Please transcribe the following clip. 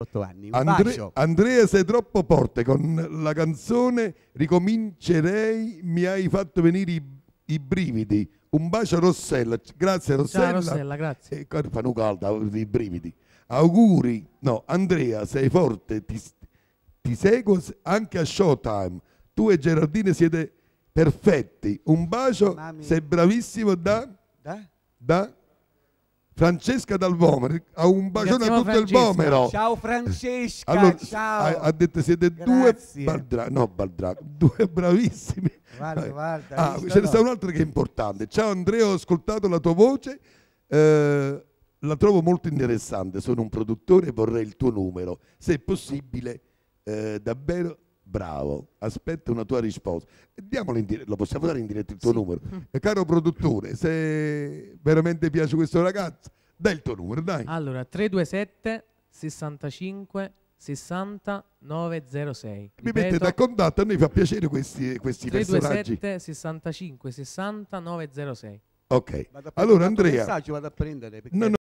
8 anni. Un Andre, Andrea sei troppo forte con la canzone Ricomincerei, mi hai fatto venire i, i brividi. Un bacio a Rossella, grazie Rossella. Ciao Rossella, grazie. E eh, fanno caldo, i brividi. Auguri, no, Andrea sei forte, ti, ti seguo anche a Showtime. Tu e Gerardine siete perfetti. Un bacio, sei bravissimo da... Da? Da? Francesca dal Vomero ha un bacione a tutto Francesca. il Vomero. Ciao Francesca, allora, ciao. Ha, ha, detto siete Grazie. due baldra- no, baldrani, due bravissimi. Guarda, guarda, ah, ce ne sta un'altra che è importante. Ciao Andrea, ho ascoltato la tua voce, eh, la trovo molto interessante, sono un produttore e vorrei il tuo numero. Se è possibile, eh, davvero bravo, aspetta una tua risposta. Diamolo in diretta, lo possiamo dare in diretta il tuo sì. numero. Mm. E eh, caro produttore, se veramente piace questo ragazzo, dai il tuo numero, dai. Allora, 327 65 60 906. Mi mettete a contatto, a noi fa piacere questi, questi 327 personaggi. 65 60 906. Ok, allora Andrea... Messaggio vado a prendere. No, no.